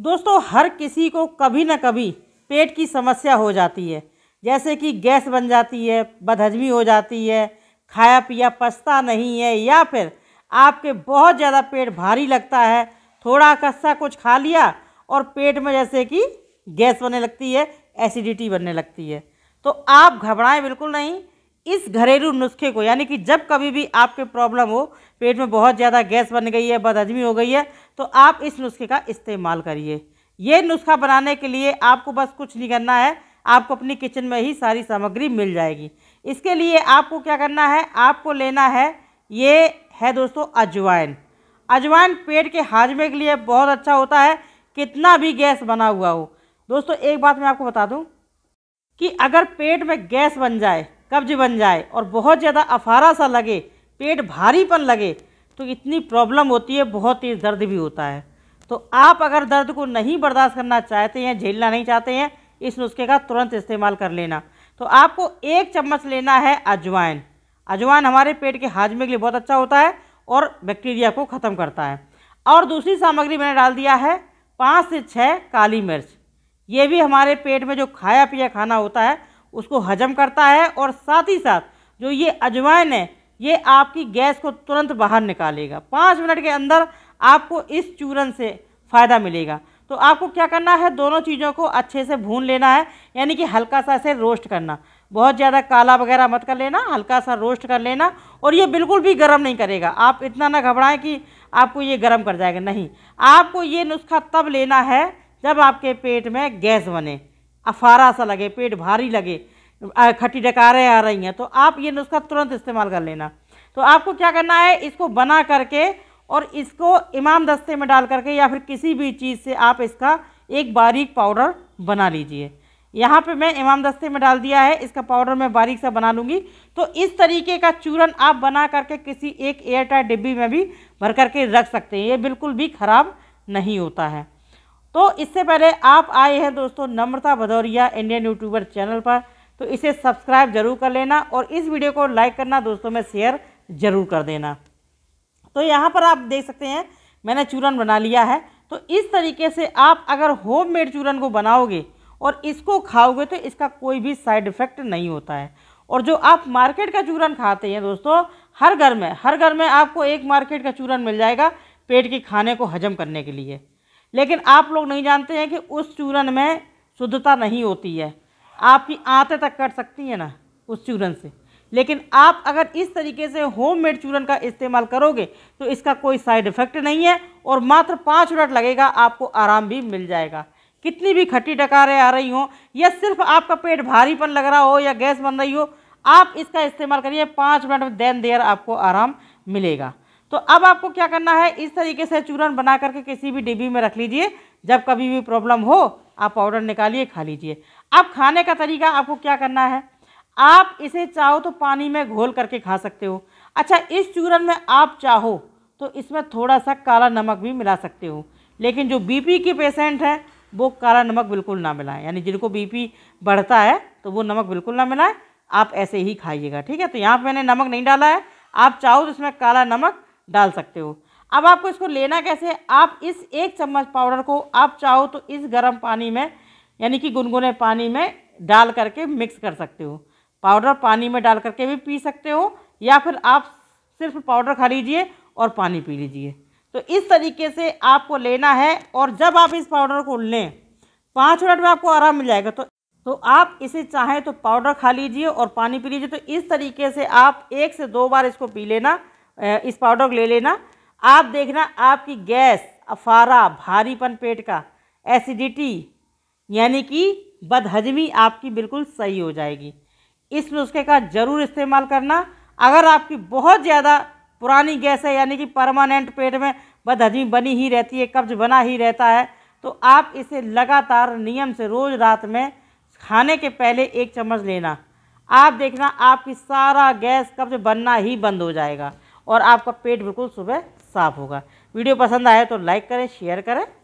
दोस्तों हर किसी को कभी ना कभी पेट की समस्या हो जाती है जैसे कि गैस बन जाती है बदहजमी हो जाती है खाया पिया पछता नहीं है या फिर आपके बहुत ज़्यादा पेट भारी लगता है थोड़ा कस्सा कुछ खा लिया और पेट में जैसे कि गैस बनने लगती है एसिडिटी बनने लगती है तो आप घबराएं बिल्कुल नहीं इस घरेलू नुस्खे को यानी कि जब कभी भी आपके प्रॉब्लम हो पेट में बहुत ज़्यादा गैस बन गई है बदहजमी हो गई है तो आप इस नुस्खे का इस्तेमाल करिए ये नुस्खा बनाने के लिए आपको बस कुछ नहीं करना है आपको अपनी किचन में ही सारी सामग्री मिल जाएगी इसके लिए आपको क्या करना है आपको लेना है ये है दोस्तों अजवाइन अजवाइन पेट के हाजमे के लिए बहुत अच्छा होता है कितना भी गैस बना हुआ हो दोस्तों एक बात मैं आपको बता दूं कि अगर पेट में गैस बन जाए कब्ज बन जाए और बहुत ज़्यादा अफारा सा लगे पेट भारीपन लगे तो इतनी प्रॉब्लम होती है बहुत तेज़ दर्द भी होता है तो आप अगर दर्द को नहीं बर्दाश्त करना चाहते हैं झेलना नहीं चाहते हैं इस नुस्खे का तुरंत इस्तेमाल कर लेना तो आपको एक चम्मच लेना है अजवाइन अजवाइन हमारे पेट के हाजमे के लिए बहुत अच्छा होता है और बैक्टीरिया को ख़त्म करता है और दूसरी सामग्री मैंने डाल दिया है पाँच से छः काली मिर्च ये भी हमारे पेट में जो खाया पिया खाना होता है उसको हजम करता है और साथ ही साथ जो ये अजवाइन है ये आपकी गैस को तुरंत बाहर निकालेगा पाँच मिनट के अंदर आपको इस चूरन से फ़ायदा मिलेगा तो आपको क्या करना है दोनों चीज़ों को अच्छे से भून लेना है यानी कि हल्का सा इसे रोस्ट करना बहुत ज़्यादा काला वगैरह मत कर लेना हल्का सा रोस्ट कर लेना और ये बिल्कुल भी गर्म नहीं करेगा आप इतना ना घबराएं कि आपको ये गर्म कर जाएगा नहीं आपको ये नुस्खा तब लेना है जब आपके पेट में गैस बने अफारा सा लगे पेट भारी लगे खट्टी डकारें आ रही हैं तो आप ये नुस्खा तुरंत इस्तेमाल कर लेना तो आपको क्या करना है इसको बना करके और इसको इमाम दस्ते में डाल करके या फिर किसी भी चीज़ से आप इसका एक बारीक पाउडर बना लीजिए यहाँ पे मैं इमाम दस्ते में डाल दिया है इसका पाउडर मैं बारीक सा बना लूँगी तो इस तरीके का चूरन आप बना करके किसी एक एयर टाइट डिब्बी में भी भर करके रख सकते हैं ये बिल्कुल भी ख़राब नहीं होता है तो इससे पहले आप आए हैं दोस्तों Namrata Bhadauria Indian YouTuber channel पर तो इसे सब्सक्राइब जरूर कर लेना और इस वीडियो को लाइक करना दोस्तों में शेयर जरूर कर देना तो यहाँ पर आप देख सकते हैं मैंने चूरन बना लिया है तो इस तरीके से आप अगर होम मेड चूरन को बनाओगे और इसको खाओगे तो इसका कोई भी साइड इफ़ेक्ट नहीं होता है और जो आप मार्केट का चूरन खाते हैं दोस्तों हर घर में हर घर में आपको एक मार्केट का चूरन मिल जाएगा पेट के खाने को हजम करने के लिए लेकिन आप लोग नहीं जानते हैं कि उस चूरन में शुद्धता नहीं होती है आपकी आँतें तक कट सकती हैं ना उस चूरन से लेकिन आप अगर इस तरीके से होम मेड चूरन का इस्तेमाल करोगे तो इसका कोई साइड इफ़ेक्ट नहीं है और मात्र पाँच मिनट लगेगा आपको आराम भी मिल जाएगा कितनी भी खट्टी डकारें आ रही हों या सिर्फ आपका पेट भारीपन लग रहा हो या गैस बन रही हो आप इसका इस्तेमाल करिए पाँच मिनट में देन देर आपको आराम मिलेगा तो अब आपको क्या करना है इस तरीके से चूरन बना करके किसी भी डिब्बी में रख लीजिए जब कभी भी प्रॉब्लम हो आप पाउडर निकालिए खा लीजिए अब खाने का तरीका आपको क्या करना है आप इसे चाहो तो पानी में घोल करके खा सकते हो अच्छा इस चूरन में आप चाहो तो इसमें थोड़ा सा काला नमक भी मिला सकते हो लेकिन जो बीपी के पेशेंट हैं वो काला नमक बिल्कुल ना मिलाएं यानी जिनको बीपी बढ़ता है तो वो नमक बिल्कुल ना मिलाएं आप ऐसे ही खाइएगा ठीक है तो यहाँ पर मैंने नमक नहीं डाला है आप चाहो तो इसमें काला नमक डाल सकते हो अब आपको इसको लेना कैसे आप इस एक चम्मच पाउडर को आप चाहो तो इस गर्म पानी में यानी कि गुनगुने पानी में डाल करके मिक्स कर सकते हो पाउडर पानी में डाल करके भी पी सकते हो या फिर आप सिर्फ पाउडर खा लीजिए और पानी पी लीजिए तो इस तरीके से आपको लेना है और जब आप इस पाउडर को लें पाँच मिनट में आपको आराम मिल जाएगा तो तो आप इसे चाहें तो पाउडर खा लीजिए और पानी पी लीजिए तो इस तरीके से आप एक से दो बार इसको पी लेना इस पाउडर को ले लेना आप देखना आपकी गैस अफारा भारीपन पेट का एसिडिटी यानी कि बदहजमी आपकी बिल्कुल सही हो जाएगी इस नुस्खे का ज़रूर इस्तेमाल करना अगर आपकी बहुत ज़्यादा पुरानी गैस है यानी कि परमानेंट पेट में बदहजमी बनी ही रहती है कब्ज बना ही रहता है तो आप इसे लगातार नियम से रोज़ रात में खाने के पहले एक चम्मच लेना आप देखना आपकी सारा गैस कब्ज बनना ही बंद हो जाएगा और आपका पेट बिल्कुल सुबह साफ होगा वीडियो पसंद आए तो लाइक करें शेयर करें